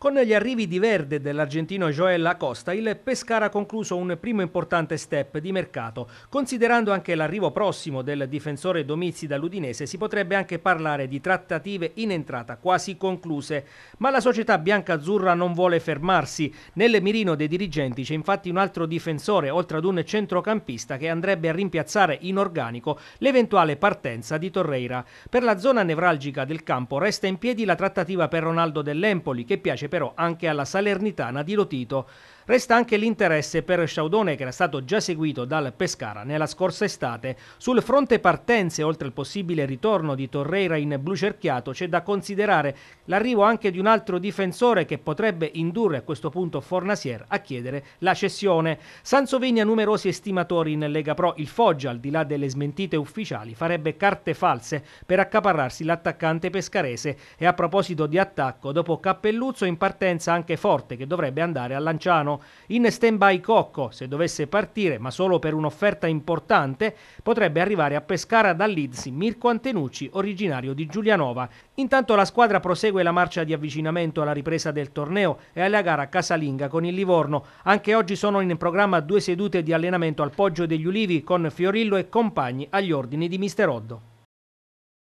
Con gli arrivi di verde dell'argentino Joel Acosta, il Pescara ha concluso un primo importante step di mercato. Considerando anche l'arrivo prossimo del difensore Domizzi dall'Udinese, si potrebbe anche parlare di trattative in entrata quasi concluse. Ma la società biancazzurra non vuole fermarsi. Nel mirino dei dirigenti c'è infatti un altro difensore, oltre ad un centrocampista che andrebbe a rimpiazzare in organico l'eventuale partenza di Torreira. Per la zona nevralgica del campo resta in piedi la trattativa per Ronaldo dell'Empoli, che piace piace però anche alla Salernitana di Lotito. Resta anche l'interesse per Sciaudone che era stato già seguito dal Pescara nella scorsa estate. Sul fronte partenze, oltre al possibile ritorno di Torreira in blu cerchiato, c'è da considerare l'arrivo anche di un altro difensore che potrebbe indurre a questo punto Fornasier a chiedere la cessione. Sansovini ha numerosi estimatori in Lega Pro, il Foggia, al di là delle smentite ufficiali, farebbe carte false per accaparrarsi l'attaccante pescarese e a proposito di attacco, dopo Cappelluzzo in partenza anche Forte che dovrebbe andare a Lanciano. In stand-by Cocco, se dovesse partire ma solo per un'offerta importante, potrebbe arrivare a Pescara da Leeds Mirko Antenucci, originario di Giulianova. Intanto la squadra prosegue la marcia di avvicinamento alla ripresa del torneo e alla gara casalinga con il Livorno. Anche oggi sono in programma due sedute di allenamento al Poggio degli Ulivi con Fiorillo e compagni agli ordini di Mister Misteroddo.